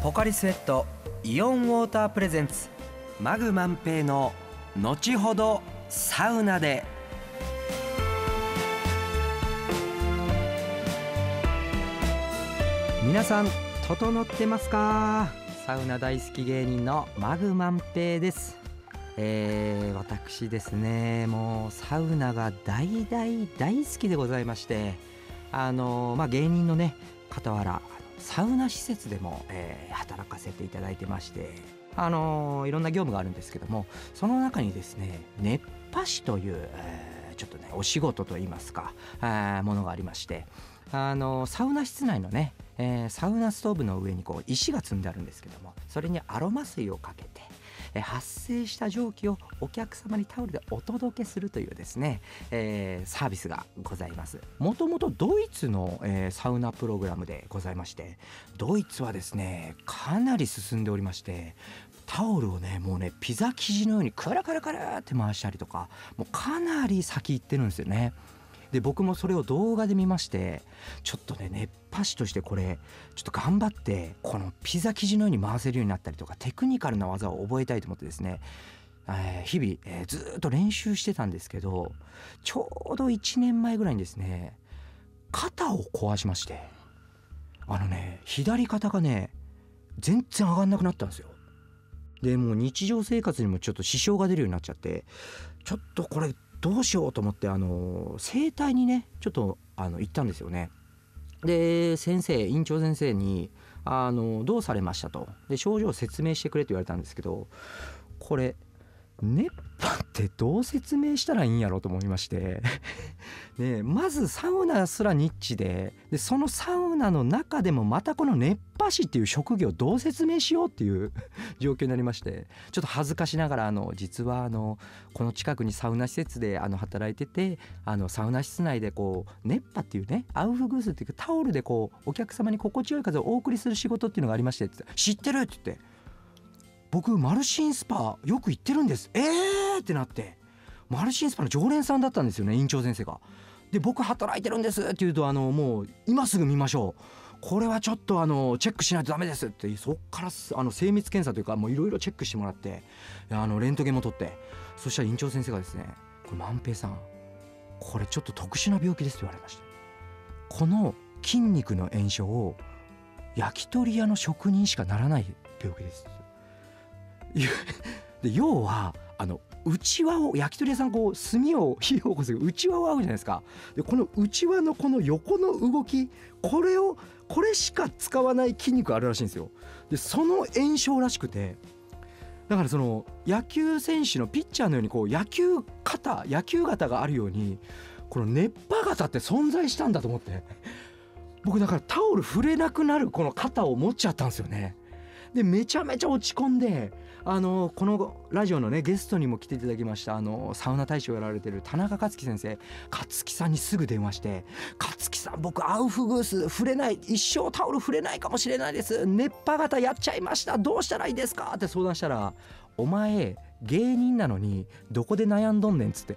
ポカリスエットイオンウォータープレゼンツマグマンペイの後ほどサウナで皆さん整ってますかサウナ大好き芸人のマグマンペイです、えー、私ですねもうサウナが大大大好きでございましてあのまあ、芸人のね傍らサウナ施設でも、えー、働かせていただいてまして、あのいろんな業務があるんですけどもその中にですね熱波師という、えー、ちょっとねお仕事といいますか、えものがありまして、あのサウナ室内のね、えー、サウナストーブの上にこう石が積んであるんですけどもそれにアロマ水をかけてえ発生した蒸気をお客様にタオルでお届けするというですね、えー、サービスがございますもともとドイツの、えー、サウナプログラムでございましてドイツはですねかなり進んでおりましてタオルをねもうねピザ生地のようにクラクラクラって回したりとかもうかなり先行ってるんですよねで僕もそれを動画で見ましてちょっとね熱波師としてこれちょっと頑張ってこのピザ生地のように回せるようになったりとかテクニカルな技を覚えたいと思ってですねえー、日々、えー、ずっと練習してたんですけどちょうど1年前ぐらいにですね肩を壊しましてあのね左肩がね全然上がんなくなったんですよ。でもう日常生活にもちょっと支障が出るようになっちゃってちょっとこれどうしようと思ってあの整体にねちょっとあの行ったんですよね。で先生院長先生にあの「どうされましたと」とで症状を説明してくれと言われたんですけどこれ熱波ってどう説明したらいいんやろうと思いまして ねまずサウナすらニッチででそのサウナの中でもまたこの熱波師っていう職業どう説明しようっていう 状況になりましてちょっと恥ずかしながらあの実はあのこの近くにサウナ施設であの働いててあのサウナ室内でこう熱波っていうねアウフグースっていうかタオルでこうお客様に心地よい風をお送りする仕事っていうのがありまして知ってる?」って言って。僕マルシンスパよく行ってるんですえーってなってマルシンスパの常連さんだったんですよね院長先生が。で僕働いてるんですって言うとあのもう今すぐ見ましょうこれはちょっとあのチェックしないとダメですってそっからあの精密検査というかもういろいろチェックしてもらってあのレントゲンも取ってそしたら院長先生がですね「これ万平さんこれちょっと特殊な病気です」と言われました。この筋肉の炎症を焼き鳥屋の職人しかならない病気です で要はあのうちわを焼き鳥屋さんこう炭を火を起こすうちわを合うじゃないですかでこのうちわのこの横の動きこれをこれしか使わない筋肉あるらしいんですよでその炎症らしくてだからその野球選手のピッチャーのようにこう野球型野球型があるようにこの熱波型って存在したんだと思って僕だからタオル触れなくなるこの肩を持っちゃったんですよねでめちゃめちゃ落ち込んであのこのラジオのねゲストにも来ていただきましたあのサウナ大使をやられてる田中克樹先生克樹さんにすぐ電話して「克樹さん僕アウフグース触れない一生タオル触れないかもしれないです熱波型やっちゃいましたどうしたらいいですか?」って相談したら「お前芸人なのにどこで悩んどんねん」っつって。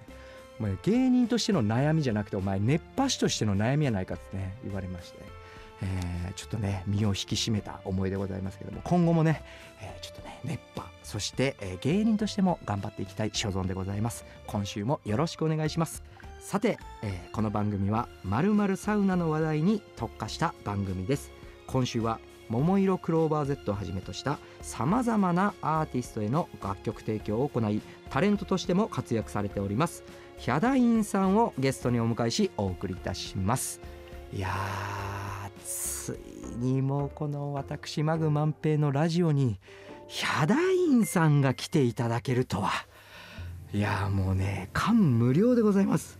お前芸人としての悩みじゃなくてお前熱波師としての悩みやないかってね言われましてえー、ちょっとね身を引き締めた思いでございますけども今後もね、えー、ちょっとね熱波そして、えー、芸人としても頑張っていきたい所存でございます今週もよろしくお願いしますさて、えー、この番組はまるまるサウナの話題に特化した番組です今週は桃色クローバー Z をはじめとしたさまざまなアーティストへの楽曲提供を行いタレントとしても活躍されておりますヒャダインさんをゲストにお迎えしお送りいたしますいやにもこの私マグマンペイのラジオにヒャダインさんが来ていただけるとはいやもうね感無量でございます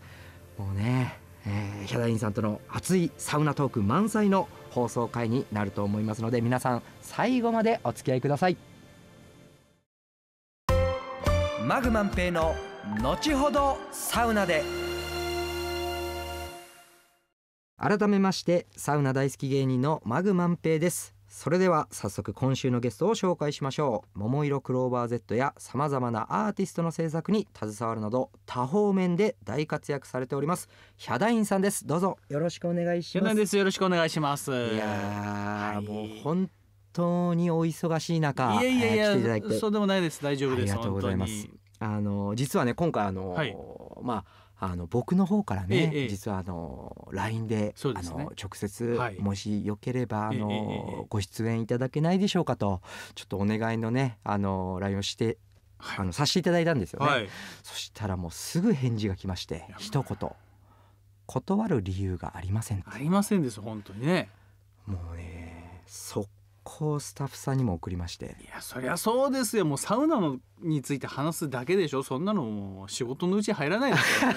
もうね、えー、ヒャダインさんとの熱いサウナトーク満載の放送回になると思いますので皆さん最後までお付き合いくださいマグマンペイの後ほどサウナで改めましてサウナ大好き芸人のマグマンペイですそれでは早速今週のゲストを紹介しましょう桃色クローバー Z やさまざまなアーティストの制作に携わるなど多方面で大活躍されておりますヒャダインさんですどうぞよろしくお願いしますですよろしくお願いしますいや、はい、もう本当にお忙しい中いやいやいやそうでもないです大丈夫ですありがとうございますあの実はね今回あの、はい、まああの僕の方からね、ええ、実はあの LINE で、ね、あの直接、はい、もしよければあの、え、ご出演いただけないでしょうかとちょっとお願いのねあの LINE をして、はい、あのさせていただいたんですよね、はい、そしたらもうすぐ返事が来まして一言断る理由がありませんありませんです本当にねもうねそ構スタッフさんにも送りましていやそりゃそうですよもうサウナのについて話すだけでしょそんなのもう仕事のうち入らないですよ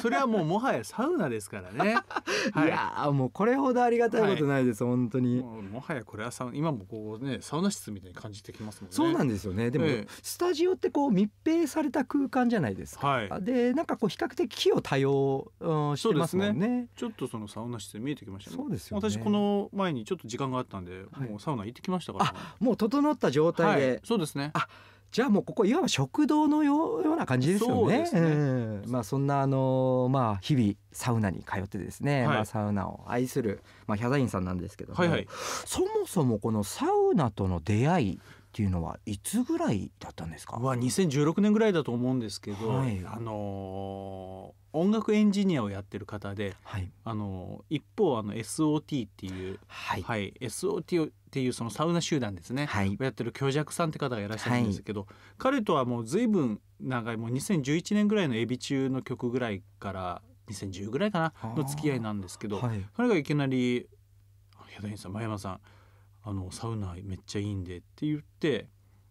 それはもうもはやサウナですからね、はい、いやもうこれほどありがたいことないです、はい、本当にもはやこれはサ今もこうねサウナ室みたいに感じてきますもんねそうなんですよねでも、ええ、スタジオってこう密閉された空間じゃないですか、はい、でなんかこう比較的器用多用、うん、してますね、ね、ちょっとそのサウナ室見えてきました、ね、そうですよ、ね、私この前にちょっと時間があったんで、はい、もうサウナ行ってきましたから、もう整った状態で、そうですねあじゃあもうここいわば食堂のような感じですよね。ねうんまあ、そんなあの、まあ、日々サウナに通ってですね、はい、まあ、サウナを愛する、まあ、ヒャダインさんなんですけども、はいはい、そもそもこのサウナとの出会いっていうのはいつぐらいだったんですかは2016年ぐらいだと思うんですけど、はい、あのー、音楽エンジニアをやってる方で、はい、あのー、一方あの SOT っていう、はい、はい、SOT っていうそのサウナ集団ですね、はい、やってる強弱さんって方がいらっしゃるんですけど、彼とはもう随分長いもう2011年ぐらいのエビ中の曲ぐらいから2010ぐらいかなの付き合いなんですけど、彼がいきなり「ヒャダインさん真山さんあのサウナめっちゃいいんでって言って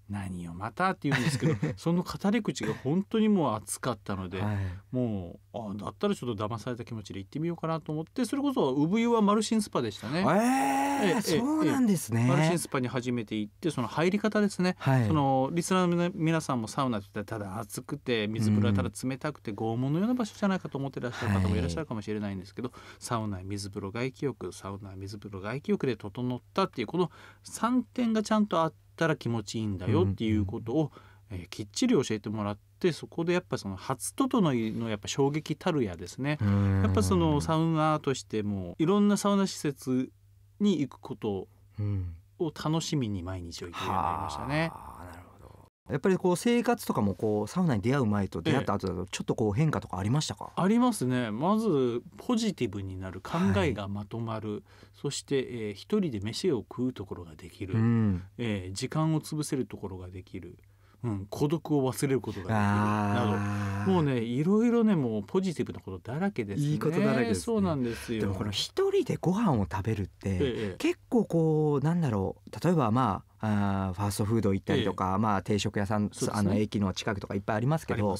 何よまたって言うんですけど その語り口が本当にもう熱かったので、はい、もうあだったらちょっと騙された気持ちで行ってみようかなと思ってそれこそ産湯はマルシンスパでしたね。えー、えそうなんですね、マルシンスパに初めて行ってその入り方ですね、はい、そのリスナーの皆さんもサウナって言ったらただ暑くて水風呂はただ冷たくて拷問のような場所じゃないかと思ってらっしゃる方もいらっしゃるかもしれないんですけど、はい、サウナ水風呂外気浴サウナ水風呂外気浴で整ったっていうこの3点がちゃんとあって。ったら気持ちいいんだよっていうことを、えー、きっちり教えてもらってそこでやっぱその初ととののやっぱ衝撃たるやですねやっぱそのサウナーとしてもいろんなサウナ施設に行くことを楽しみに毎日を行くようになりましたね。うんやっぱりこう生活とかもこうサウナに出会う前と出会った後だとちょっとこう変化とかありましたか、ええ、ありますねまずポジティブになる考えがまとまる、はい、そして、えー、一人で飯を食うところができる、うん、えー、時間を潰せるところができるうん、孤独を忘れることができるなどもうねいろいろねもうポジティブなことだらけです、ね、いいことだらけ、ね、そうなんですよでもこの一人でご飯を食べるって、ええ、結構こうなんだろう例えばまああファーストフード行ったりとか、え、まあ、定食屋さん、ね、あの駅の近くとかいっぱいありますけど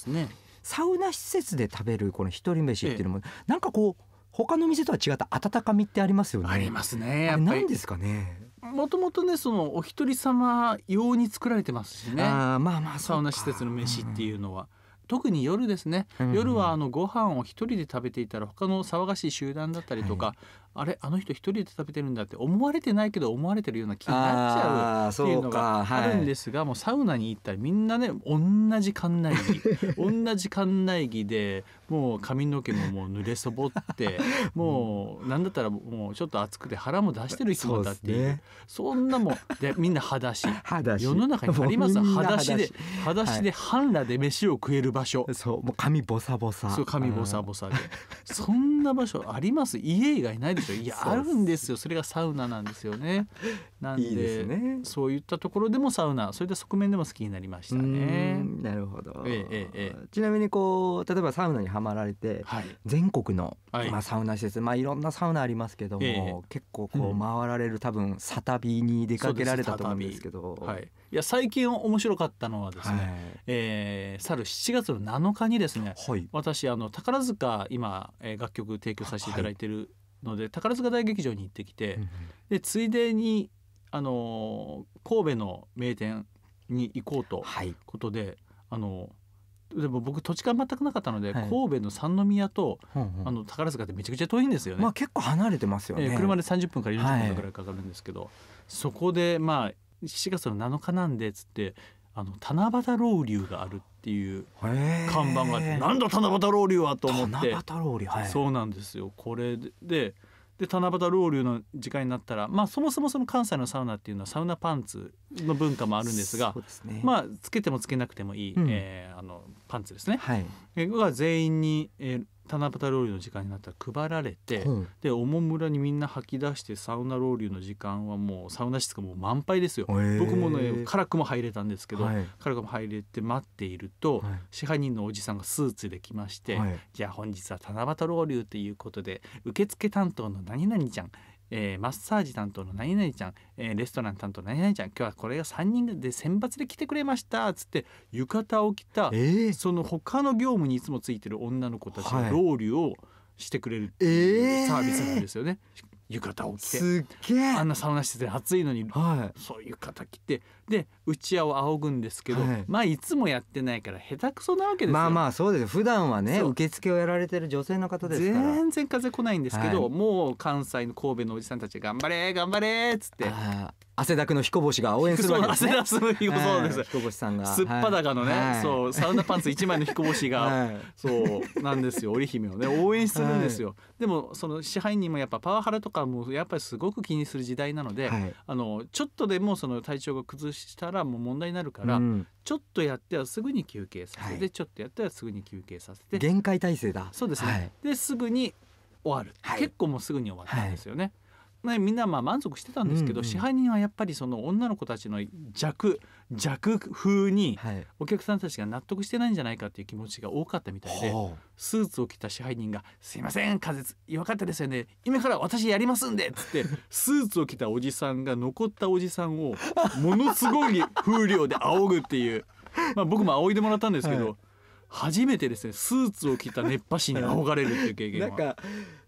サウナ施設で食べるこの一人飯っていうのも、えなんかこう他の店とは違った温かみってありますよね。ありますね。あれなんですかね。もともとねそのお一人様用に作られてますしねあまあまあサウナ施設の飯っていうのは。うん特に夜ですね、夜はあのご飯を一人で食べていたら他の騒がしい集団だったりとか、あれあの人一人で食べてるんだって思われてないけど思われてるような気になっちゃうっていうのがあるんですが、もうサウナに行ったらみんなね同じ館内着 同じ館内着でもう髪の毛ももう濡れそぼって もう何だったらもうちょっと暑くて腹も出してる人もだっていう、ね、そんなもんでみんな裸足世の中にあります裸足で裸足で半裸で飯を食える場所、そうもう髪ボサボサそう髪ボサボサで そんな場所あります家以外ないですよいやあるんですよそれがサウナなんですよねなんで、す、ね、そういったところでもサウナそういった側面でも好きになりましたねなるほど、えええ、ちなみにこう例えばサウナにはまられて、はい、全国の、まあ、サウナ施設、まあ、いろんなサウナありますけども、結構こう回られる、うん、多分サタビに出かけられたと思うんですけど、はい、いや最近面白かったのはですね、はい、えー、去る7月の7日にですね、はい、私あの宝塚今、えー、楽曲提供させていただいてる、ので宝塚大劇場に行ってきて、うん、でついでにあの神戸の名店に行こうということで、はい、あのでも僕土地勘全くなかったので、はい、神戸の三宮と、うんうん、あの宝塚ってめちゃくちゃ遠いんですよね。まあ、結構離れてますよね、えー、車で30分から40分ぐらいかかるんですけど、はい、そこでまあ7月の7日なんでっつってあの七夕ロ流があるっていう看板があってなんだ七夕ロウリュはと思って七夕ロウはい、そうなんですよこれでで七夕ロウリュの時間になったら、まあ、そもそもその関西のサウナっていうのはサウナパンツの文化もあるんですが、ね、まあ、つけてもつけなくてもいい、うん、えー、あのパンツですね、はい、が全員に、えー、七夕ロウリュの時間になったら配られて、うん、でおもむらにみんな吐き出してサウナロウリュの時間はもうサウナ室がもう満杯ですよ、えー、僕もね辛くも入れたんですけど、はい、辛くも入れて待っていると、はい、支配人のおじさんがスーツで来まして、はい、じゃあ本日は七夕ロウリュということで受付担当の何々ちゃんえー、マッサージ担当の何々ちゃん、えー、レストラン担当の何々ちゃん今日はこれが3人で選抜で来てくれましたっつって浴衣を着た、えー、その他の業務にいつもついてる女の子たちのロウリュをしてくれるっていうサービスなんですよね。浴衣を着てすげえあんなサウナ室で暑いのに、はい、そういう浴衣着てでうちわを仰ぐんですけど、はい、まあいつもやってないから下手くそなわけですよまあまあそうです普段はね受付をやられてる女性の方ですから全然風来ないんですけど、はい、もう関西の神戸のおじさんたちが「頑張れ頑張れ」っつって。汗だくの彦星が応援するわけですね汗だくの彦そうです、彦星さんがすっぱだかのね、はい、そうサウナパンツ1枚の彦星が、はい、そうなんですよ織姫をね応援するんですよ、はい、でもその支配人もやっぱパワハラとかもやっぱりすごく気にする時代なので、あのちょっとでもその体調が崩したらもう問題になるから、うん、ちょっとやってはすぐに休憩させて、ちょっとやってはすぐに休憩させて限界体制だそうですね、ですぐに終わる、結構もうすぐに終わったんですよね、ね、みんなまあ満足してたんですけど、うんうん、支配人はやっぱりその女の子たちの弱弱風にお客さんたちが納得してないんじゃないかっていう気持ちが多かったみたいで、はい、スーツを着た支配人が「すいません風弱かったですよね今から私やりますんで」っつってスーツを着たおじさんが残ったおじさんをものすごい風量で仰ぐっていう、まあ、僕も仰いでもらったんですけど、はい、初めてですねスーツを着た熱波師に仰がれるっていう経験が。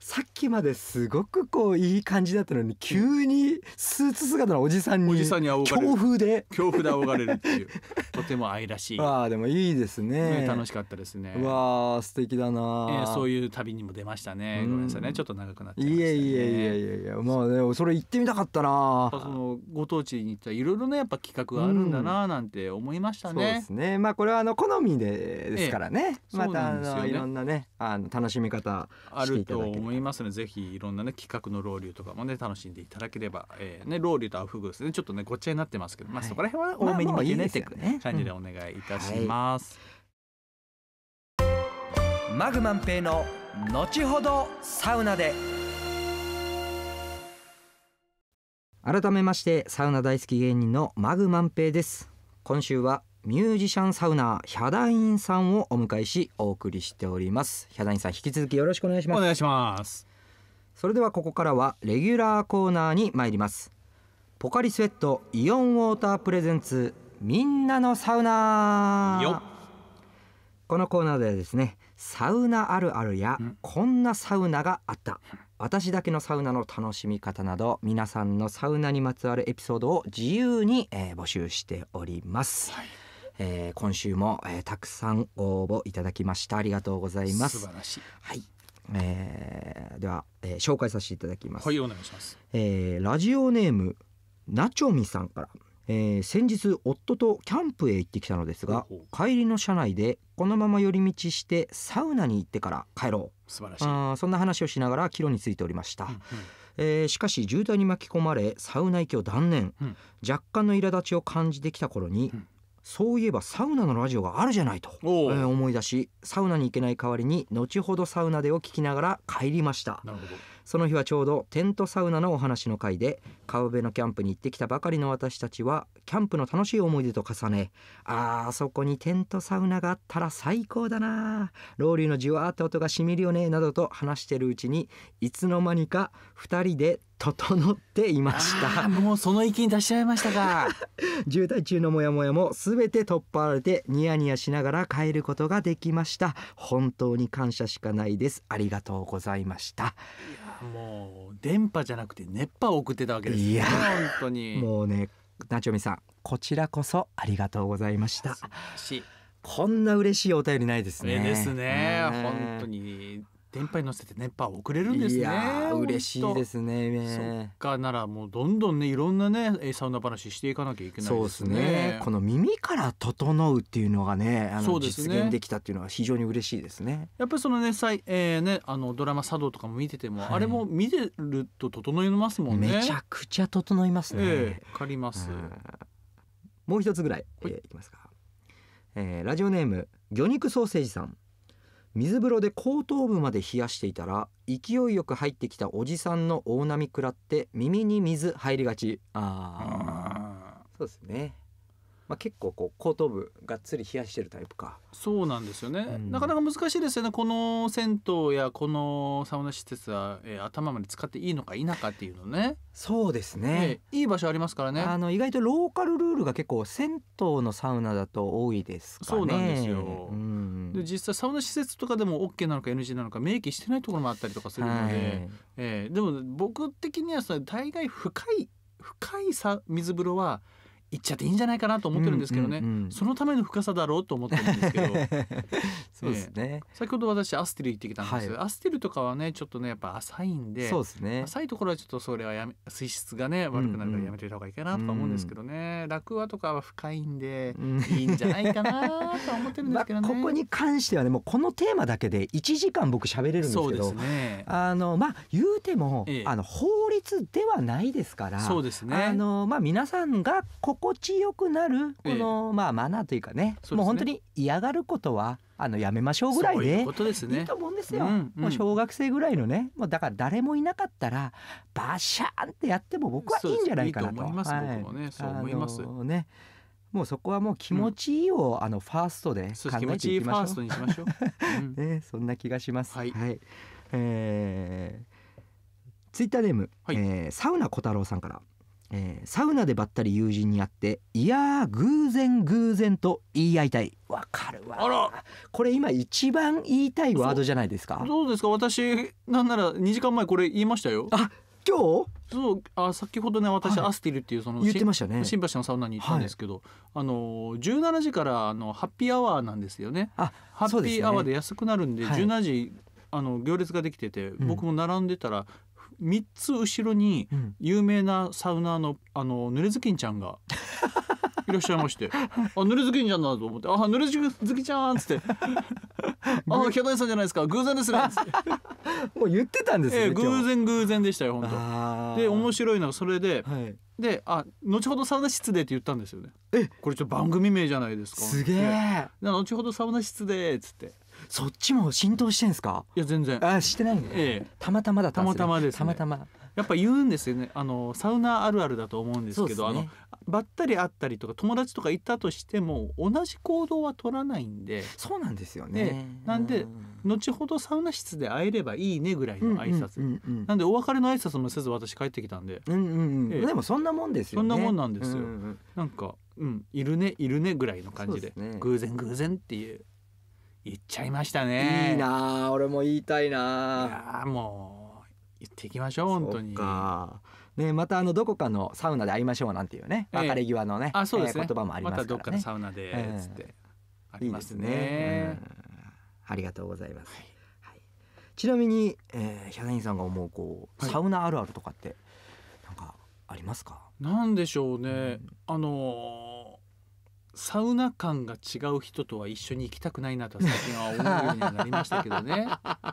さっきまですごくこういい感じだったのに急にスーツ姿のおじさんに強風で強風で仰がれるっていう とても愛らしい ああでもいいですね、ね、楽しかったですねわあ素敵だな、えー、そういう旅にも出ましたね、ごめんなさいねちょっと長くなっちゃいました、ね、いえいえいえいえいやまあねそれ行ってみたかったなそのご当地に行ったいろいろねやっぱ企画があるんだななんて思いましたね、うん、そうですねまあこれはあの好みでですからね、ええ、またあの、ね、いろんなねあの楽しみ方あると思い思いますのでぜひいろんなね企画のロウリュとかもね楽しんでいただければ、えー、ねロウリュとアフグですねちょっとねごっちゃになってますけど、はい、まあそこら辺は多めに向けっていく感じでお願いいたします。マグマンペの後ほどサウナで改めましてサウナ大好き芸人のマグマンペです今週はミュージシャンサウナヒャダインさんをお迎えしお送りしておりますヒャダインさん引き続きよろしくお願いしますお願いしますそれではここからはレギュラーコーナーに参りますポカリスエットイオンウォータープレゼンツみんなのサウナこのコーナーではですねサウナあるあるやこんなサウナがあった私だけのサウナの楽しみ方など皆さんのサウナにまつわるエピソードを自由に、えー、募集しております、はいえー、今週も、えー、たくさん応募いただきましたありがとうございます素晴らしいはいえー、では、えー、紹介させていただきますはいお願いします、えー、ラジオネームナチョミさんから、えー、先日夫とキャンプへ行ってきたのですが帰りの車内でこのまま寄り道してサウナに行ってから帰ろう素晴らしいあそんな話をしながら帰路についておりました、うんうん、えー、しかし渋滞に巻き込まれサウナ行きを断念、うん、若干の苛立ちを感じてきた頃に、うそういえばサウナのラジオがあるじゃないと、思い出しサウナに行けない代わりに後ほどサウナでを聞きながら帰りましたその日はちょうどテントサウナのお話の回で川辺のキャンプに行ってきたばかりの私たちはキャンプの楽しい思い出と重ねあーそこにテントサウナがあったら最高だなロウリュのじわーって音がしみるよねなどと話してるうちにいつの間にか2人で整っていましたもうその域に達しちゃいましたか 渋滞中のモヤモヤもすべて取っ払われてニヤニヤしながら帰ることができました本当に感謝しかないですありがとうございましたもう電波じゃなくて熱波を送ってたわけです、ね、いや本当にもうねナチョミさんこちらこそありがとうございましたしこんな嬉しいお便りないですね、えですね本当に電波に乗せて電波を送れるんですね。嬉しいですね。そっかならもうどんどんねいろんなねサウナ話していかなきゃいけない、ね、そうですね。この耳から整うっていうのがねあの、ね、実現できたっていうのは非常に嬉しいですね。やっぱりそのねさいえー、ねあのドラマ茶道とかも見てても、はい、あれも見てると整いますもんね。めちゃくちゃ整いますね。えー、借ります。もう一つぐらい、えー、いきますか。えー、ラジオネーム魚肉ソーセージさん。水風呂で後頭部まで冷やしていたら勢いよく入ってきたおじさんの大波食らって耳に水入りがちああそうですねまあ、結構こう後頭部がっつり冷やしてるタイプかそうなんですよね、うん、なかなか難しいですよねこの銭湯やこのサウナ施設は、えー、頭まで使っていいのか否かっていうのねそうですね、えー、いい場所ありますからねあの意外とローカルルールが結構銭湯のサウナだと多いですかねそうなんですよ、うん、で実際サウナ施設とかでも OK なのか NG なのか明記してないところもあったりとかするので、はい、えー、でも僕的にはそれ大概深い深いさ水風呂は行っちゃっていいんじゃないかなと思ってるんですけどね、うんうんうん、そのための深さだろうと思ってるんですけど そうですね、えー、先ほど私アステル行ってきたんですけはい、アステルとかはねちょっとねやっぱ浅いんでそうです、ね、浅いところはちょっとそれはやめ水質がね悪くなるからやめていた方がいいかなと思うんですけどね、落、う、んうん、とかは深いんで、うん、いいんじゃないかなと思ってるんですけどね、まあ、ここに関してはねもうこのテーマだけで1時間僕喋れるんですけど、ね、あのまあ言うても、ええ、あの法律ではないですからそうですねあの、まあ、皆さんが国心地よくなるこの、ええ、まあマナーというかね、ね、もう本当に嫌がることはあのやめましょうぐらいでいいと思うんですよ。うんうん、もう小学生ぐらいのねもうだから誰もいなかったらバシャーンってやっても僕はいいんじゃないかなと。いいと思います、い、僕そう思います。ねもうそこはもう気持ちいいを、うん、あのファーストで考えていきましょう。いいしょう ね、そんな気がします。はい、はい、えー、ツイッターネーム、はい、えー、サウナ小太郎さんから。えー、サウナでばったり友人に会っていや偶然偶然と言い合いたいわかるわあらこれ今一番言いたいワードじゃないですかそうですか私なんなら2時間前これ言いましたよあ今日そうあ先ほどね私、アスティルっていうその言ってましたね新橋のサウナに行ったんですけど、はい、あの17時からあのハッピーアワーなんですよねあハッピーアワーで安くなるんで、ね、17時、あの行列ができてて僕も並んでたら三つ後ろに有名なサウナーのあの濡れずきんちゃんが いらっしゃいまして「あ濡れずきんちゃんだ」と思って「あ濡れずきずきちゃん」っつって「あキャダイさんじゃないですか偶然ですね」っ っもう言ってたんですよ、ね、えー、偶然偶然でしたよ本当で面白いのはそれで、はい、であ後ほどサウナ室でって言ったんですよねえこれちょっと番組名じゃないですかすげえ後ほどサウナ室でっつってそっちも浸透してんですかいや全然あしてないんだ、ええ、たまたまだたまたまです、ね、たまたまやっぱ言うんですよねあのサウナあるあるだと思うんですけど、ね、あのばったり会ったりとか友達とか行ったとしても同じ行動は取らないんでそうなんですよね、ね、なんで後ほどサウナ室で会えればいいねぐらいの挨拶、うんうん、なんでお別れの挨拶もせず私帰ってきたんで、うんうんええ、でもそんなもんですよねそんなもんなんですよ、うんうん、なんかうん、いるねいるねぐらいの感じで、ね、偶然偶然っていう言っちゃいましたねいいな俺も言いたいないやもう言っていきましょう本当にね、またあのどこかのサウナで会いましょうなんていうね、別れ際のねあそうですね、えー、言葉もありますからねまたどっかのサウナでつって、うん、ありますね、うん、ありがとうございます、はいはい、ちなみに、えー、ヒャダインさんが思うこう、はい、サウナあるあるとかってなんかありますかなんでしょうね、うん、あのーサウナ感が違う人とは一緒に行きたくないなと最近は思うようになりましたけどね。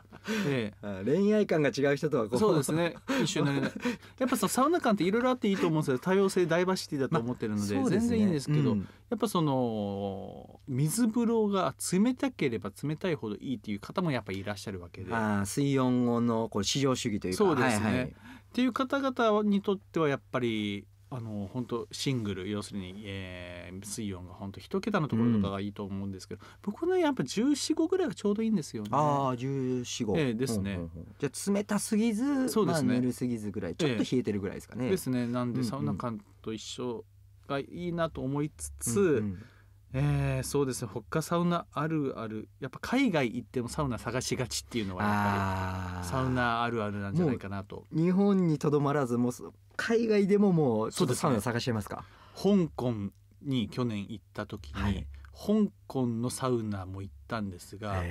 ええ、恋愛感が違う人とはうそうですね一緒になれないやっぱさサウナ感っていろいろあっていいと思うんですよ多様性ダイバーシティだと思ってるのでまでね、全然いいんですけど、うん、やっぱその水風呂が冷たければ冷たいほどいいっていう方もやっぱりいらっしゃるわけであ水温後のこう市場主義というかそうですね、はいはい、っていう方々にとってはやっぱりあの本当シングル要するに、えー、水温が本当一桁のところとかがいいと思うんですけど、うん、僕ねやっぱ1415ぐらいがちょうどいいんですよね。ああ1415、えー、ですね、うんうんうん、じゃ冷たすぎずそうですね、まあ、るすぎずぐらいちょっと冷えてるぐらいですかね。えー、ですねなんでサウナ感と一緒がいいなと思いつつ、うんうんえー、そうですねかサウナあるあるやっぱ海外行ってもサウナ探しがちっていうのはやっぱりサウナあるあるなんじゃないかなと日本にとどまらずもう海外でももうちょっとサウナ探してますか、ね、香港に去年行った時に、はい、香港のサウナも行ったんですが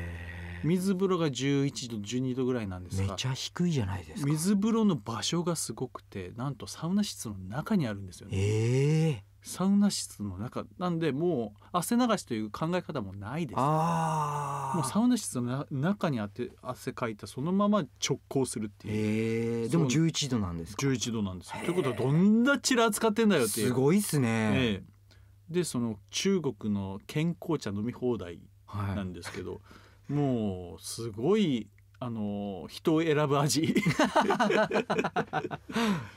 水風呂が11度12度ぐらいなんですがめちゃ低いじゃないですか水風呂の場所がすごくてなんとサウナ室の中にあるんですよね。えーサウナ室の中なんでもう汗流しという考え方もないです、もうサウナ室の中にあって汗かいたそのまま直行するっていう、でも11度なんですか11度なんですということはどんなチラ扱ってんだよっていうすごいっすね、えでその中国の健康茶飲み放題なんですけど、はい、もうすごいあの人を選ぶ味 ち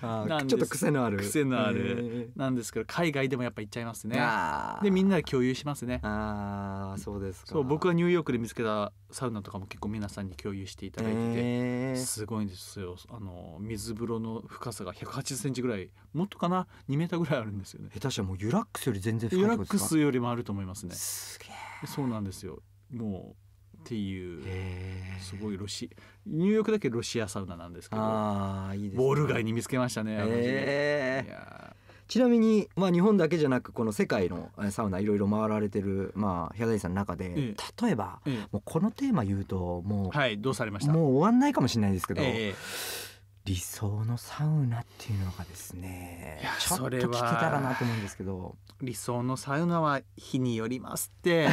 ょっと癖のある癖のあるなんですけど海外でもやっぱ行っちゃいますねでみんなで共有しますねああそうですそう僕はニューヨークで見つけたサウナとかも結構皆さんに共有していただいててすごいんですよあの水風呂の深さが1 8 0ンチぐらいもっとかな2メーターぐらいあるんですよね下手したらもうユラックスより全然深いユラックスよりもあると思いますねすげえそうなんですよもうっていうすごいロシニューヨークだけロシアサウナなんですけどあいいです、ね、ウォール街に見つけましたね。ちなみに、まあ、日本だけじゃなくこの世界のサウナいろいろ回られてる、まあ、平谷さんの中で、ええ、例えば、え、もうこのテーマ言うともう、はい、どうされましたもう終わんないかもしれないですけど、理想のサウナっていうのがですねちょっと聞けたらなと思うんですけど理想のサウナは日によりますって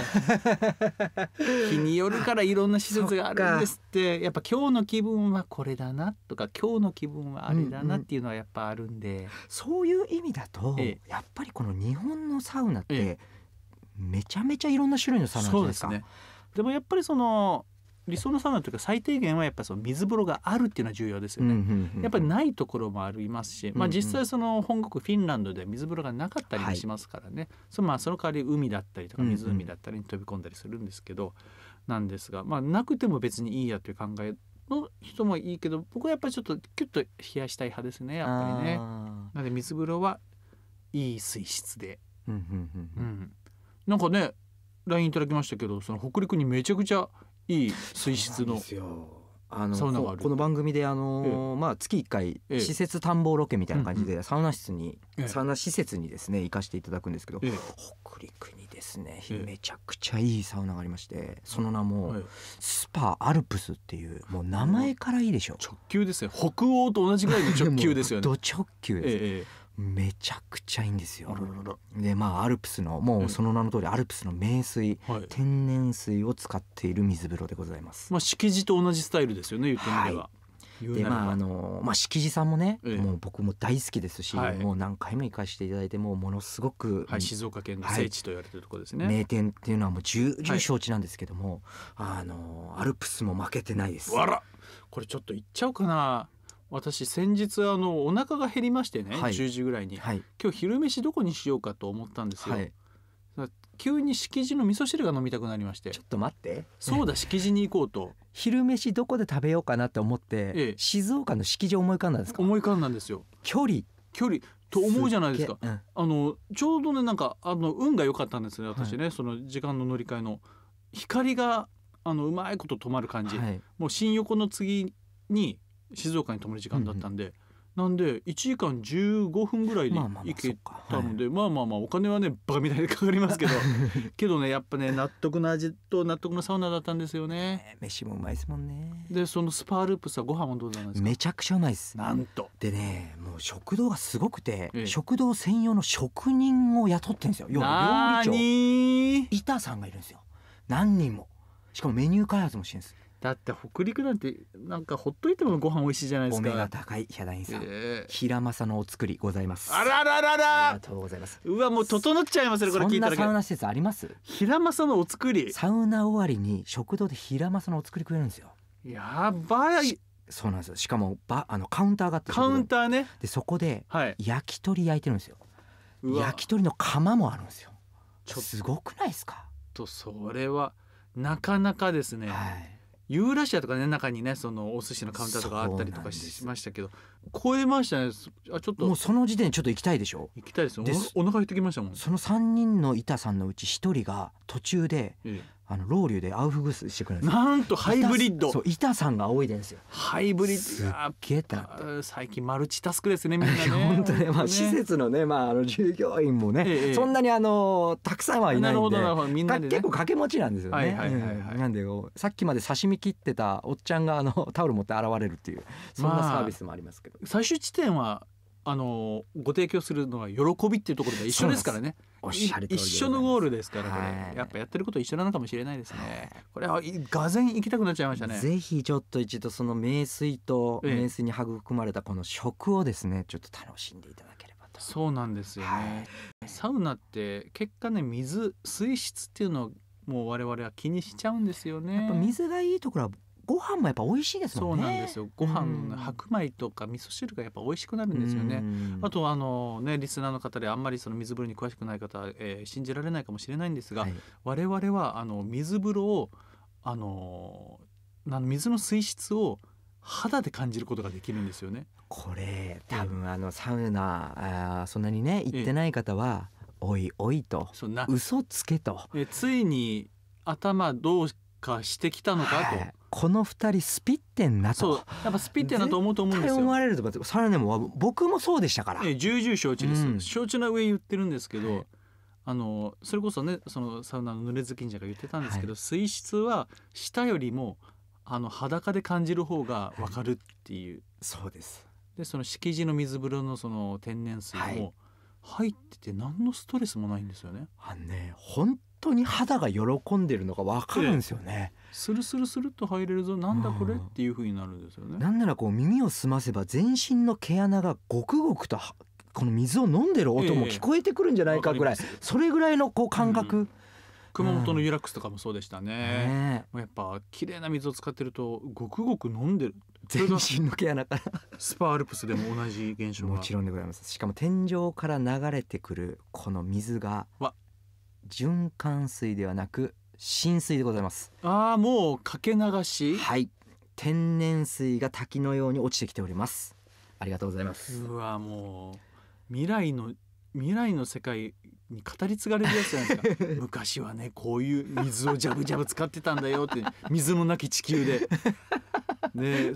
日によるからいろんな施設があるんですってやっぱ今日の気分はこれだなとか今日の気分はあれだなっていうのはやっぱあるんで、うんうん、そういう意味だと、やっぱりこの日本のサウナって、めちゃめちゃいろんな種類のサウナじゃないですか。ですね、でもやっぱりその理想のサウナというか最低限はやっぱその水風呂があるっていうのは重要ですよね、うんうんうん、やっぱりないところもありますし、まあ、実際その本国フィンランドで水風呂がなかったりしますからね、はい、そのまあその代わり海だったりとか湖だったりに飛び込んだりするんですけど、なんですが、まあ、なくても別にいいやという考えの人もいいけど僕はやっぱりちょっとキュッと冷やしたい派ですねやっぱりね。なので水風呂はいい水質で。うん、なんかね LINE いただきましたけどその北陸にめちゃくちゃいい水質のあのこの番組であの、まあ、月1回施設探訪ロケみたいな感じでサウナ室に、サウナ施設にですね行かせていただくんですけど、北陸にですねめちゃくちゃいいサウナがありましてその名も、スパアルプスっていうもう名前からいいでしょう直球ですね北欧と同じぐらいの直球ですよね 直球です、めちゃくちゃいいんですよ。でまあアルプスのもうその名の通り、アルプスの名水、天然水を使っている水風呂でございます。まあ敷地と同じスタイルですよね言ってみれば。はいでまああのまあ敷地さんもね、ええ、もう僕も大好きですし、はい、もう何回も行かせていただいてもうものすごく、はい、静岡県の聖地と言われてるところですね、はい、名店っていうのはもう重々承知なんですけども、あのアルプスも負けてないですわらこれちょっと行っちゃうかな私先日あのお腹が減りましてね、はい、10時ぐらいに、はい、今日昼飯どこにしようかと思ったんですよ、はい、急に敷地の味噌汁が飲みたくなりましてちょっと待ってそうだ敷地に行こうと 昼飯どこで食べようかなって思って、ええ、静岡の敷地思い浮かんだんですか思い浮かんだんですよ距離距離と思うじゃないですか、うん、あのちょうどねなんかあの運が良かったんですね私ね、はい、その時間の乗り換えの光があのうまいこと止まる感じ、はい、もう新横の次に静岡に泊まる時間だったんで、なんで1時間15分ぐらいで行けたのでまあまあまあお金はねバカみたいにかかりますけど けどねやっぱね納得の味と納得のサウナだったんですよね、飯もうまいですもんねでそのスパーループさご飯はどうなんですかめちゃくちゃうまいですなんとでねもう食堂がすごくて、ええ、食堂専用の職人を雇ってるんですよ要は料理長板さんがいるんですよ何人もしかもメニュー開発もしてるんですだって北陸なんてなんかほっといてもご飯美味しいじゃないですかお目が高いヒャダインさん、えー、平政のお作りございますあららららありがとうございますうわもう整っちゃいますねこれ聞いたらサウナ施設あります平政のお作りサウナ終わりに食堂で平政のお作りくれるんですよやばいそうなんですよしかもばあのカウンターがあってカウンターねでそこで焼き鳥焼いてるんですよ、はい、焼き鳥の釜もあるんですよちょすごくないですかとそれはなかなかですね、はいユーラシアとかね中にねそのお寿司のカウンターとかあったりとかしましたけど超えましたねあちょっともうその時点でちょっと行きたいでしょ行きたいですおお腹減ってきましたもんその3人の板さんのうち1人が途中で、ええあの老流でアウフグースしてくるんですなんとハイブリッドそう板さんが多いですよハイブリッドすげえた最近マルチタスクですねみんなね本当ねまあ、ね、施設のねまああの従業員もね、ええ、そんなにあのたくさんはいないんでみんな、ね、結構掛け持ちなんですよね、はいはいはいはい、なんでさっきまで刺身切ってたおっちゃんがあのタオル持って現れるっていうそんなサービスもありますけど、まあ、最終地点はあのご提供するのは喜びっていうところが一緒ですからねおっしゃる一緒のゴールですからこれ、やっぱやってること一緒なのかもしれないですね、これはがぜ行きたくなっちゃいましたねぜひちょっと一度その名水と名水に育まれたこの食をですねちょっと楽しんでいただければとそうなんですよね、はい、サウナって結果ね水水質っていうのはもう我々は気にしちゃうんですよねやっぱ水がいいところはご飯もやっぱ美味しいですもんね。そうなんですよ。ご飯の、白米とか味噌汁がやっぱ美味しくなるんですよね。あとあのねリスナーの方であんまりその水風呂に詳しくない方、えー、信じられないかもしれないんですが、はい、我々はあの水風呂をあのな水の水質を肌で感じることができるんですよね。これ多分あのサウナあそんなにね行ってない方は、おいおいとそんな嘘つけと。えついに頭どう化してきたのかと、はい、この二人スピってんなとやっぱスピってんなと思うと思うんですよ思われると思ってそれはも僕もそうでしたから、え重々承知です、うん、承知の上言ってるんですけど、はい、あのそれこそねそのサウナの濡れずきんじゃが言ってたんですけど、はい、水質は舌よりもあの裸で感じる方が分かるっていう、そうですでその敷地の水風呂のその天然水も入ってて何のストレスもないんですよね。あね本当に肌が喜んでるのが分かるんですよね。スルスルスルと入れるぞなんだこれ、っていう風になるんですよね。なんならこう耳を澄ませば全身の毛穴がごくごくとこの水を飲んでる音も聞こえてくるんじゃないかぐらい、ええ、それぐらいのこう感覚。うん熊本のユラックスとかもそうでしたね。ねやっぱ綺麗な水を使ってるとごくごく飲んでる。全身の毛穴からスパアルプスでも同じ現象がもちろんでございます。しかも天井から流れてくるこの水が循環水ではなく浸水でございますああもうかけ流しはい天然水が滝のように落ちてきておりますありがとうございますうわもう未来の未来の世界に語り継がれるやつじゃないですか 昔はねこういう水をジャブジャブ使ってたんだよって水のなき地球で。ね、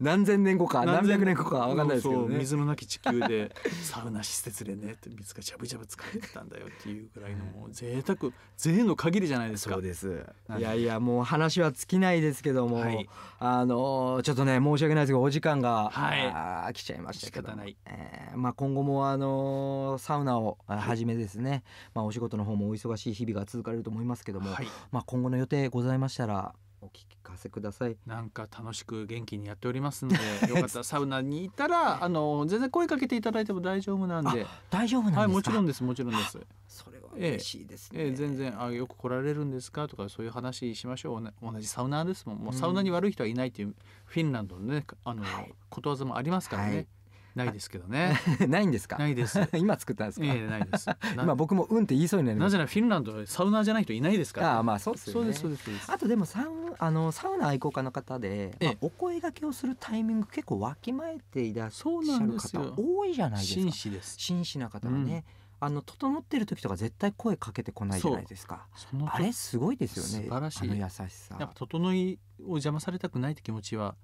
何千年後か何百年後か分かんないですけど、ね、水のなき地球でサウナ施設でね水がジャブジャブ使ってたんだよっていうぐらいのもう贅沢贅の限りじゃないですかそうですいやいやもう話は尽きないですけども、はい、あのちょっとね申し訳ないですけどお時間が、はい、来ちゃいましたけど、えー、まあ、今後もあのサウナを始めですね、まあ、お仕事の方もお忙しい日々が続かれると思いますけども、はい、まあ、今後の予定ございましたらお聞かせくださいなんか楽しく元気にやっておりますので よかったらサウナにいたらあの全然声かけていただいても大丈夫なんで大丈夫なんですはい、もちろんですもちろんですそれは嬉しいですね、えええ、全然あよく来られるんですかとかそういう話しましょう同じサウナーですもんもうサウナに悪い人はいないっていう、フィンランドのねあの、はい、ことわざもありますからね、はいないですけどね ないんですかないです 今作ったんですか、えー、ないです 今僕もうんって言いそうになりなぜならフィンランドサウナじゃない人いないですからあまあそうですよねそうですそうですあとでもサウあのサウナ愛好家の方で、まあ、お声がけをするタイミング結構わきまえていらっしゃる方多いじゃないですか紳士です紳士な方はね、うんあの整ってる時とか絶対声かけてこないじゃないですか。あれすごいですよね。素晴らしい。優しさ。やっぱ整いを邪魔されたくないって気持ちは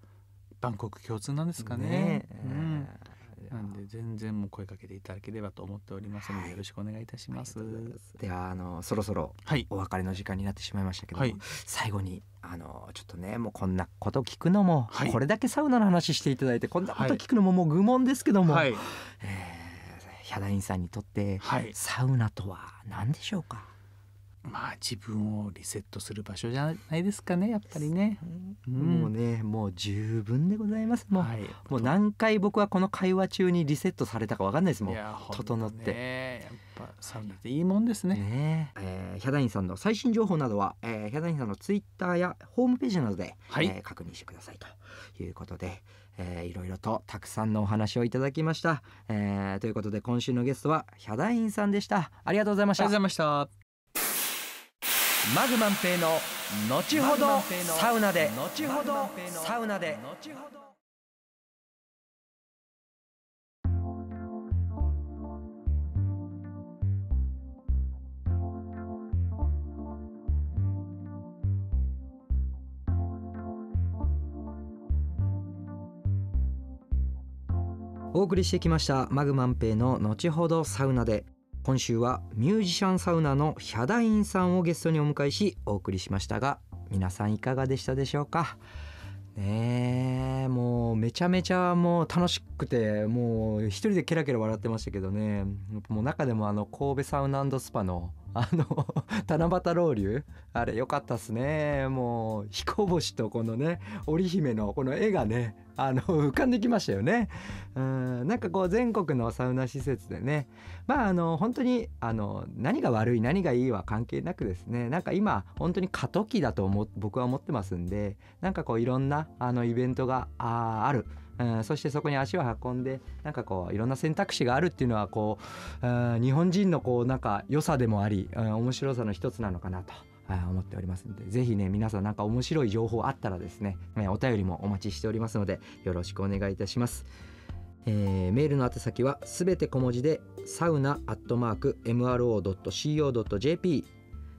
万国共通なんですかね。ねうん、なんで全然もう声かけていただければと思っておりますのでよろしくお願いいたします。はい、ではあのそろそろお別れの時間になってしまいましたけど、はい、最後にあのちょっとねもうこんなこと聞くのも、はい、これだけサウナの話していただいてこんなこと聞くのももう愚問ですけども、はいえー、ヒャダインさんにとって、サウナとは何でしょうかまあ自分をリセットする場所じゃないですかねやっぱりね、うん、もうねもう十分でございますもうはい、もう何回僕はこの会話中にリセットされたかわかんないですもう整ってやっぱサウナっていいもんですねね、えー、ヒャダインさんの最新情報などは、えー、ヒャダインさんのツイッターやホームページなどで、はい、えー、確認してくださいということで、えー、いろいろとたくさんのお話をいただきました、えー、ということで今週のゲストはヒャダインさんでしたありがとうございましたありがとうございましたマグマンペイの後ほどサウナで後ほどサウナで後ほどお送りしてきましたマグマンペイの後ほどサウナで今週はミュージシャンサウナのヒャダインさんをゲストにお迎えしお送りしましたが皆さんいかがでしたでしょうかねえもうめちゃめちゃもう楽しくてもう一人でケラケラ笑ってましたけどねもう中でもあの神戸サウナスパのあの 七夕老流あれ良かったっすねもう彦星とこのね織姫のこの絵がねあの 浮かんできましたよねうんなんかこう全国のサウナ施設でねまああの本当にあの何が悪い何がいいは関係なくですねなんか今本当に過渡期だと思僕は思ってますんでなんかこういろんなあのイベントがあある。うん、そしてそこに足を運んでなんかこういろんな選択肢があるっていうのはこう、うん、日本人のこうなんか良さでもあり、うん、面白さの一つなのかなと。思っておりますのでぜひね皆さんなんか面白い情報あったらですねお便りもお待ちしておりますのでよろしくお願いいたします。えー、メールの宛先はすべて小文字でサウナアットマーク MRO.CO.JP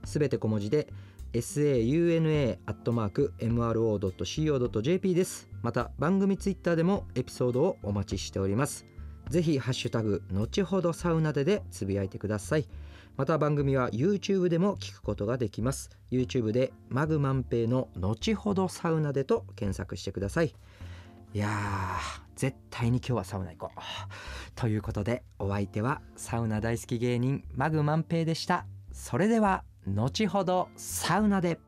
すべて小文字で sauna アットマーク MRO.CO.JP ですまた番組ツイッターでもエピソードをお待ちしておりますぜひハッシュタグ後ほどサウナででつぶやいてくださいまた番組は YouTube でも聞くことができます YouTube でマグマンペイの後ほどサウナでと検索してくださいいやー絶対に今日はサウナ行こうということでお相手はサウナ大好き芸人マグマンペイでしたそれでは後ほどサウナで